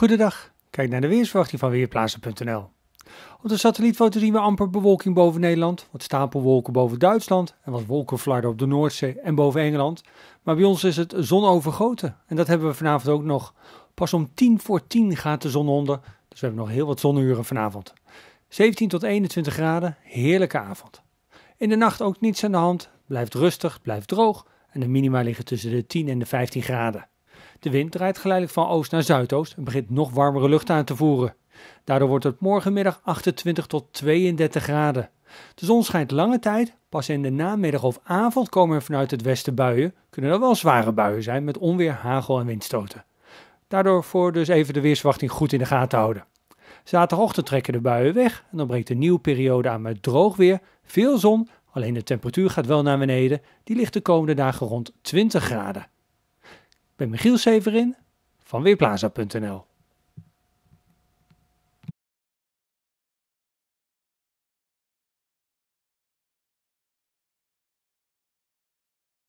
Goedendag, kijk naar de weersverwachting van Weerplaatsen.nl. Op de satellietfoto zien we amper bewolking boven Nederland, wat stapelwolken boven Duitsland en wat wolkenflarden op de Noordzee en boven Engeland. Maar bij ons is het zonovergoten en dat hebben we vanavond ook nog. Pas om 10 voor 10 gaat de zon onder, dus we hebben nog heel wat zonuren vanavond. 17 tot 21 graden, heerlijke avond. In de nacht ook niets aan de hand, blijft rustig, blijft droog en de minima liggen tussen de 10 en de 15 graden. De wind draait geleidelijk van oost naar zuidoost en begint nog warmere lucht aan te voeren. Daardoor wordt het morgenmiddag 28 tot 32 graden. De zon schijnt lange tijd, pas in de namiddag of avond komen er vanuit het westen buien. Kunnen er wel zware buien zijn met onweer, hagel en windstoten. Daardoor voor dus even de weerswachting goed in de gaten houden. Zaterdagochtend trekken de buien weg en dan breekt een nieuwe periode aan met droog weer, veel zon, alleen de temperatuur gaat wel naar beneden. Die ligt de komende dagen rond 20 graden ben Michiel Severin van Weerplaza.nl.